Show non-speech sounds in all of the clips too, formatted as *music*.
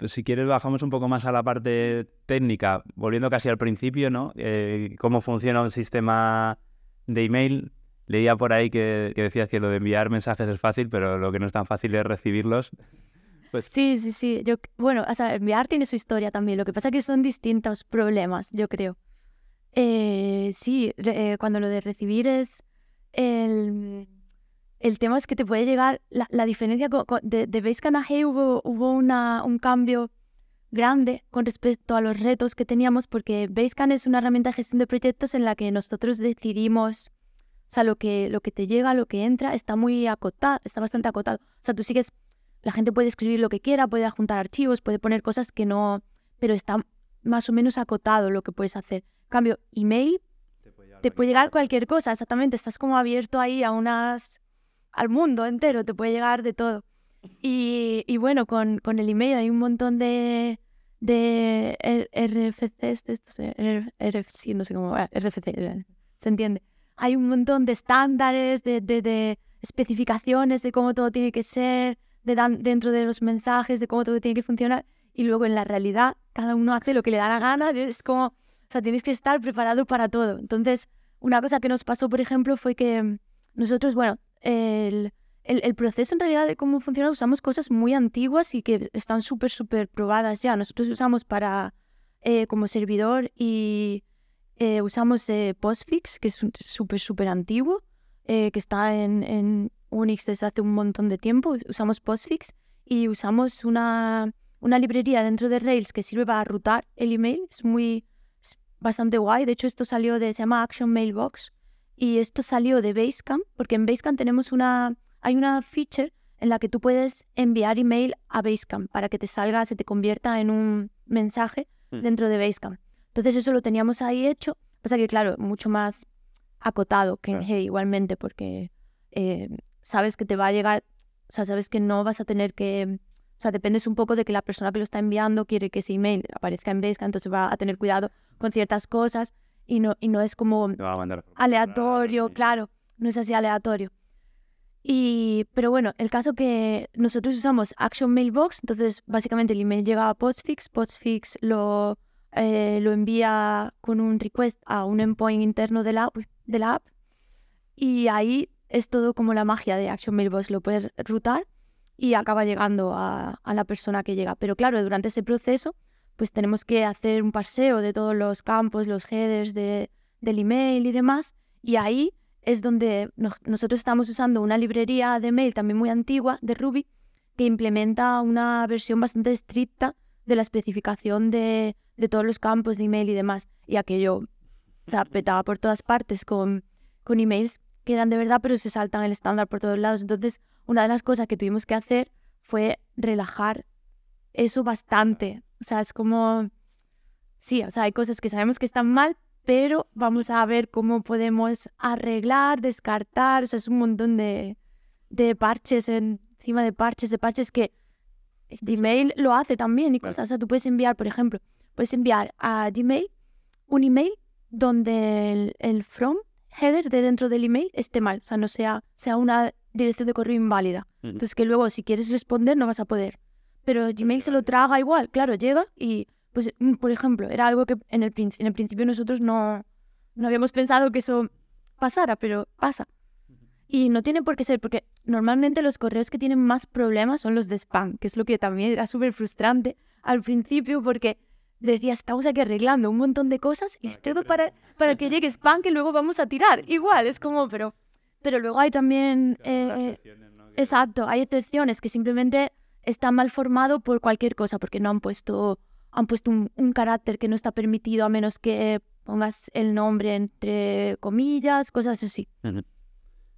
Si quieres bajamos un poco más a la parte técnica, volviendo casi al principio, ¿no? Eh, ¿Cómo funciona un sistema de email? Leía por ahí que, decías que lo de enviar mensajes es fácil, pero lo que no es tan fácil es recibirlos. Pues... Sí, sí, sí. Yo, bueno, o sea, enviar tiene su historia también. Lo que pasa es que son distintos problemas, yo creo. Eh, sí, eh, cuando lo de recibir es el el tema es que te puede llegar la, diferencia de, Basecamp a hubo, una, un cambio grande con respecto a los retos que teníamos porque Basecamp es una herramienta de gestión de proyectos en la que nosotros decidimos o sea, lo que, lo que te llega, lo que entra, está muy acotado, está bastante acotado. O sea, tú sigues, la gente puede escribir lo que quiera, puede adjuntar archivos, puede poner cosas que no, pero está más o menos acotado lo que puedes hacer. cambio, email, te puede llegar cualquier cosa, exactamente. Estás como abierto ahí a unas al mundo entero, te puede llegar de todo. Y, bueno, con, con, el email hay un montón de, de RFCs, de estos, eh, RFC, no sé cómo, RFC, eh, se entiende. Hay un montón de estándares, de, especificaciones de cómo todo tiene que ser, de dentro de los mensajes, de cómo todo tiene que funcionar. Y luego en la realidad, cada uno hace lo que le da la gana. Es como, o sea, tienes que estar preparado para todo. Entonces, una cosa que nos pasó, por ejemplo, fue que nosotros, bueno, el, proceso en realidad de cómo funciona, usamos cosas muy antiguas y que están súper, súper probadas ya. Nosotros usamos para eh, como servidor y eh, usamos eh, Postfix, que es súper, súper antiguo, que está en, Unix desde hace un montón de tiempo. Usamos Postfix y usamos una, librería dentro de Rails que sirve para rutar el email. Es muy bastante guay. De hecho, esto salió de, se llama Action Mailbox y esto salió de Basecamp, porque en Basecamp tenemos una, hay una feature en la que tú puedes enviar email a Basecamp para que te salga, se te convierta en un mensaje mm. dentro de Basecamp. Entonces eso lo teníamos ahí hecho, pasa que claro, mucho más acotado que en Hey igualmente, porque eh, sabes que te va a llegar, o sea, sabes que no vas a tener que, o sea, dependes un poco de que la persona que lo está enviando quiere que ese email aparezca en Basecamp, entonces va a tener cuidado con ciertas cosas y no, y no es como aleatorio, claro, no es así aleatorio. Y, pero bueno, el caso que nosotros usamos Action Mailbox, entonces básicamente el email llega a Postfix, Postfix lo, eh, lo envía con un request a un endpoint interno de la, de la app y ahí es todo como la magia de Action Mailbox, lo puedes rutar y acaba llegando a la persona que llega. Pero claro, durante ese proceso pues tenemos que hacer un paseo de todos los campos, los headers de, del email y demás. Y ahí es donde nosotros estamos usando una librería de mail también muy antigua de Ruby que implementa una versión bastante estricta de la especificación de, de todos los campos de email y demás. Y aquello se apetaba por todas partes con, con emails que eran de verdad, pero se saltan el estándar por todos lados. Entonces, una de las cosas que tuvimos que hacer fue relajar eso bastante o sea, es como, sí, o sea, hay cosas que sabemos que están mal, pero vamos a ver cómo podemos arreglar, descartar, o sea, es un montón de, parches encima de parches, de parches que Gmail lo hace también y cosas, o sea, tú puedes enviar, por ejemplo, puedes enviar a Gmail un email donde el, from header de dentro del email esté mal, o sea, no sea, sea una dirección de correo inválida. Entonces que luego si quieres responder no vas a poder pero Gmail se lo traga igual, claro, llega y, pues, mm, por ejemplo, era algo que en el, en el principio nosotros no, no habíamos pensado que eso pasara, pero pasa. Y no tiene por qué ser, porque normalmente los correos que tienen más problemas son los de spam, que es lo que también era súper frustrante al principio, porque decía, estamos aquí arreglando un montón de cosas y todo para, para que llegue spam que luego vamos a tirar. Igual, es como, pero, pero luego hay también... Eh, exacto, hay excepciones que simplemente está mal formado por cualquier cosa, porque no han puesto, han puesto un, carácter que no está permitido a menos que pongas el nombre entre comillas, cosas así.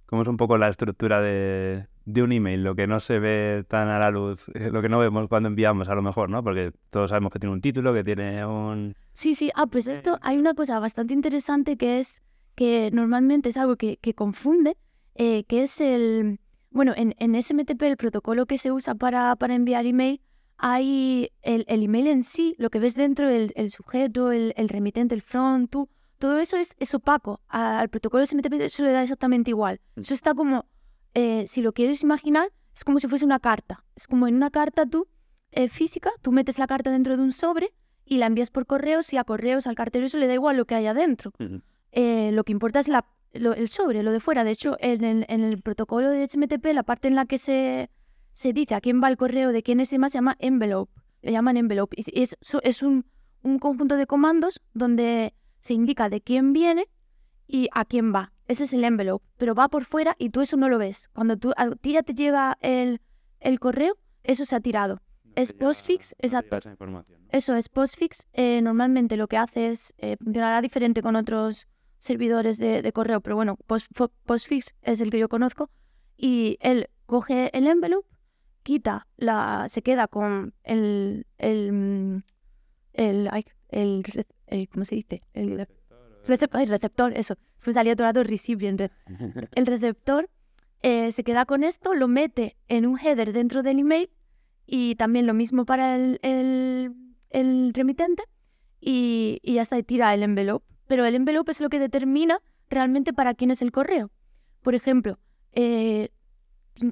Como es un poco la estructura de, de un email, lo que no se ve tan a la luz, eh, lo que no vemos cuando enviamos a lo mejor, ¿no? Porque todos sabemos que tiene un título, que tiene un... Sí, sí, ah, pues eh, esto hay eh. una cosa bastante interesante que es que normalmente es algo que, confunde, que es el, bueno, en, SMTP, el protocolo que se usa para, para enviar email, hay el, email en sí, lo que ves dentro, el, sujeto, el, remitente, el front, tú, todo eso es, opaco. Al protocolo SMTP eso le da exactamente igual. Mm. Eso está como, eh, si lo quieres imaginar, es como si fuese una carta. Es como en una carta tú, eh, física, tú metes la carta dentro de un sobre y la envías por correos y a correos, al cartero, eso le da igual lo que haya dentro. Eh, lo que importa es la, el sobre, lo de fuera. De hecho, en el, protocolo de SMTP, la parte en la que se, dice a quién va el correo, de quién es más, se llama envelope. Le llaman envelope. Y es, es un, conjunto de comandos donde se indica de quién viene y a quién va. Ese es el envelope, pero va por fuera y tú eso no lo ves. Cuando tú, a ti ya te llega el, correo, eso se ha tirado. es postfix, Eso es postfix. Eh, normalmente lo que hace es, eh, funcionará diferente con otros servidores de, correo, pero bueno, Postfix es el que yo conozco, y él coge el envelope, quita la, se queda con el, el, mm, eh, ¿cómo se dice? El receptor, eso, se me salía todo el recipient. *laughs* El receptor eh, se queda con esto, lo mete en un header dentro del email y también lo mismo para el, remitente y, y ya está, y tira el envelope pero el envelope es lo que determina realmente para quién es el correo. Por ejemplo, eh,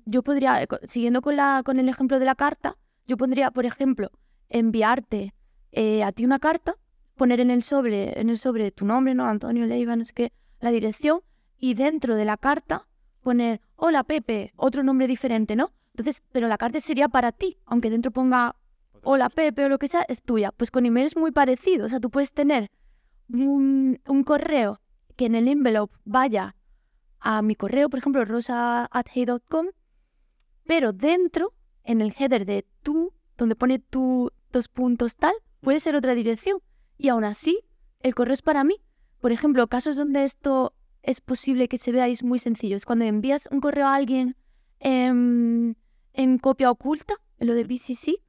yo podría, siguiendo con, la, con el ejemplo de la carta, yo pondría, por ejemplo, enviarte eh, a ti una carta, poner en el sobre, en el sobre tu nombre, ¿no? Antonio Leiva, no sé qué, la dirección, y dentro de la carta poner, hola Pepe, otro nombre diferente, ¿no? Entonces, pero la carta sería para ti, aunque dentro ponga hola Pepe o lo que sea, es tuya. Pues con email es muy parecido, o sea, tú puedes tener un, correo que en el envelope vaya a mi correo, por ejemplo, rosa.hey.com, pero dentro, en el header de tú, donde pone tú dos puntos tal, puede ser otra dirección. Y aún así, el correo es para mí. Por ejemplo, casos donde esto es posible que se veáis muy sencillo. Es cuando envías un correo a alguien en copia oculta, en lo de BCC,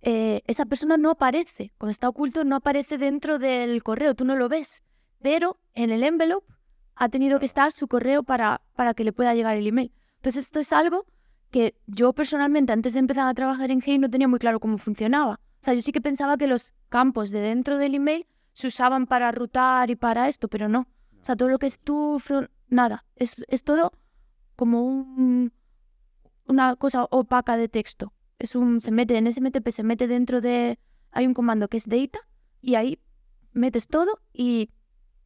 eh, esa persona no aparece. Cuando está oculto no aparece dentro del correo, tú no lo ves. Pero en el envelope ha tenido que estar su correo para, para que le pueda llegar el email. Entonces esto es algo que yo personalmente antes de empezar a trabajar en Hey no tenía muy claro cómo funcionaba. O sea, yo sí que pensaba que los campos de dentro del email se usaban para rutar y para esto, pero no. O sea, todo lo que es tu front, nada. Es, es todo como un, una cosa opaca de texto es un, se mete en SMTP, pues, se mete dentro de, hay un comando que es data y ahí metes todo y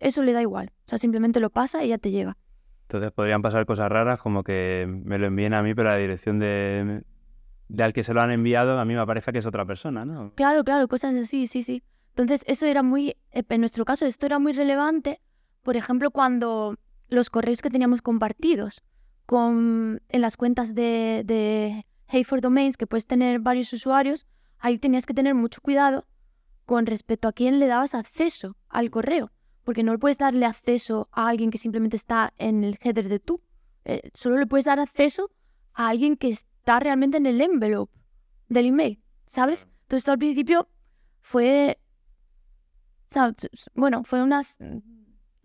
eso le da igual. O sea, simplemente lo pasa y ya te llega. Entonces podrían pasar cosas raras como que me lo envíen a mí, pero la dirección de, al que se lo han enviado a mí me parece que es otra persona, ¿no? Claro, claro, cosas así, sí, sí. Entonces eso era muy, en nuestro caso esto era muy relevante, por ejemplo, cuando los correos que teníamos compartidos con, en las cuentas de Hey for Domains, que puedes tener varios usuarios, ahí tenías que tener mucho cuidado con respecto a quién le dabas acceso al correo, porque no puedes darle acceso a alguien que simplemente está en el header de tú, eh, solo le puedes dar acceso a alguien que está realmente en el envelope del email, ¿sabes? Entonces, al principio fue, bueno, fue unas,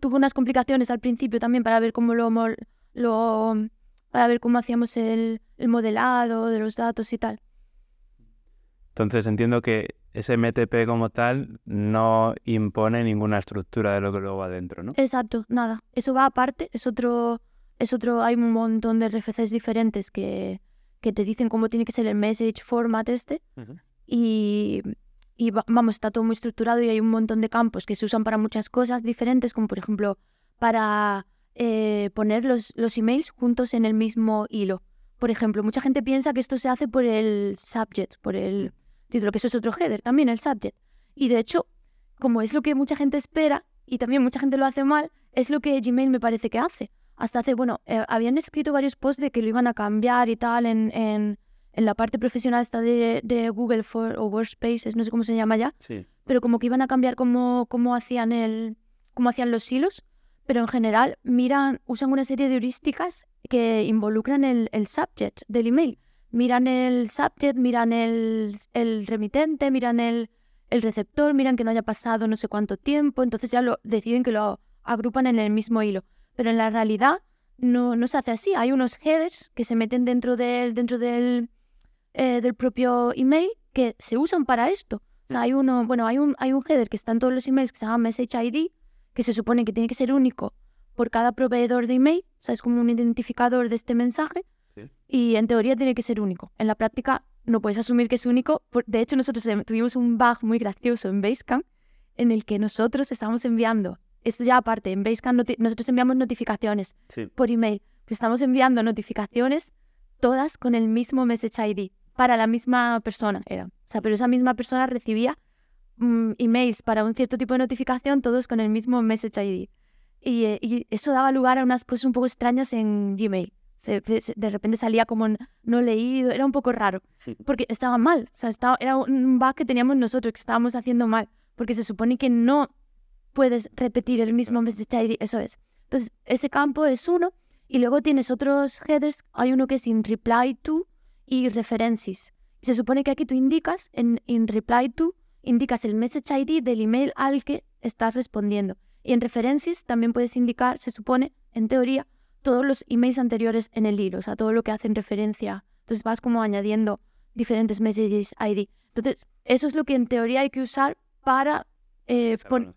tuvo unas complicaciones al principio también para ver cómo lo, lo para ver cómo hacíamos el, el modelado de los datos y tal. Entonces entiendo que ese MTP como tal no impone ninguna estructura de lo que luego va adentro, ¿no? Exacto, nada. Eso va aparte, es otro, es otro, hay un montón de RFCs diferentes que, te dicen cómo tiene que ser el message format este. Y, vamos, está todo muy estructurado y hay un montón de campos que se usan para muchas cosas diferentes, como por ejemplo para eh, poner los, los emails juntos en el mismo hilo. Por ejemplo, mucha gente piensa que esto se hace por el subject, por el título, que eso es otro header también, el subject. Y de hecho, como es lo que mucha gente espera y también mucha gente lo hace mal, es lo que Gmail me parece que hace. Hasta hace, bueno, eh, habían escrito varios posts de que lo iban a cambiar y tal en, la parte profesional esta de, Google for, o Workspaces, no sé cómo se llama ya. Pero como que iban a cambiar cómo, cómo hacían el cómo hacían los hilos pero en general miran, usan una serie de heurísticas que involucran el, subject del email. Miran el subject, miran el, remitente, miran el, receptor, miran que no haya pasado no sé cuánto tiempo, entonces ya lo deciden que lo agrupan en el mismo hilo. Pero en la realidad no, se hace así. Hay unos headers que se meten dentro del, dentro del, eh, del propio email que se usan para esto. O sea, hay uno, bueno, hay un, hay un header que está en todos los emails que se llama Message ID, que se supone que tiene que ser único por cada proveedor de email, o sea, es como un identificador de este mensaje, y en teoría tiene que ser único. En la práctica no puedes asumir que es único. de hecho, nosotros eh, tuvimos un bug muy gracioso en Basecamp en el que nosotros estábamos enviando, esto ya aparte, en Basecamp nosotros enviamos notificaciones por email, estamos enviando notificaciones todas con el mismo Message ID para la misma persona. Era. O sea, pero esa misma persona recibía Mm, emails para un cierto tipo de notificación, todos con el mismo Message ID. Eh, y, eso daba lugar a unas cosas un poco extrañas en Gmail. de repente salía como no leído, era un poco raro, porque estaba mal, o sea, estaba, era un bug que teníamos nosotros, que estábamos haciendo mal, porque se supone que no puedes repetir el mismo message ID, eso es. Entonces, ese campo es uno, y luego tienes otros headers, hay uno que es in reply to y references. Se supone que aquí tú indicas en in reply to indicas el message ID del email al que estás respondiendo. Y en references también puedes indicar, se supone, en teoría, todos los emails anteriores en el hilo, o sea, todo lo que hacen referencia. Entonces vas como añadiendo diferentes messages ID. Entonces, eso es lo que en teoría hay que usar para eh, poner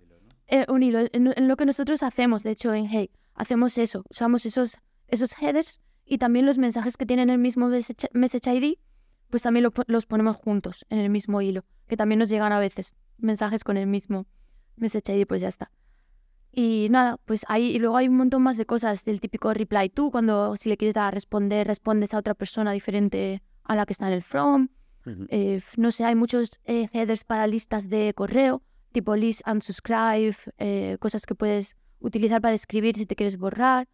un hilo. Eh, en, lo que nosotros hacemos, de hecho, en Hey, hacemos eso, usamos esos, esos headers y también los mensajes que tienen el mismo message, ID, pues también los ponemos juntos en el mismo hilo que también nos llegan a veces mensajes con el mismo message ID, pues ya está. Y nada, pues ahí y luego hay un montón más de cosas, del típico reply to, cuando si le quieres dar a responder, respondes a otra persona diferente a la que está en el from. Eh, no sé, hay muchos eh, headers para listas de correo, tipo list and subscribe, eh, cosas que puedes utilizar para escribir si te quieres borrar.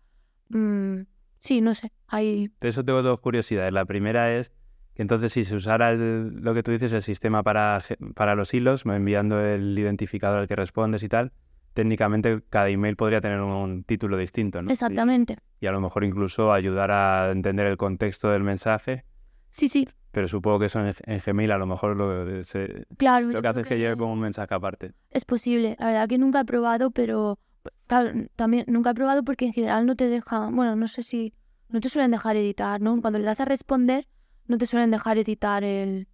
Mm, sí, no sé, hay... De eso tengo dos curiosidades. La primera es, entonces, si se usara lo que tú dices, el sistema para, para los hilos, enviando el identificador al que respondes y tal, técnicamente cada email podría tener un título distinto, ¿no? Exactamente. Y, a lo mejor incluso ayudar a entender el contexto del mensaje. Sí, sí. Pero supongo que eso en, Gmail a lo mejor lo, que hace es que, llegue lleve como un mensaje aparte. Es posible. La verdad que nunca he probado, pero claro, también nunca he probado porque en general no te deja, bueno, no sé si, no te suelen dejar editar, ¿no? Cuando le das a responder, no te suelen dejar editar el...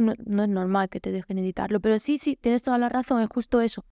no, es normal que te dejen editarlo, pero sí, sí, tienes toda la razón, es justo eso.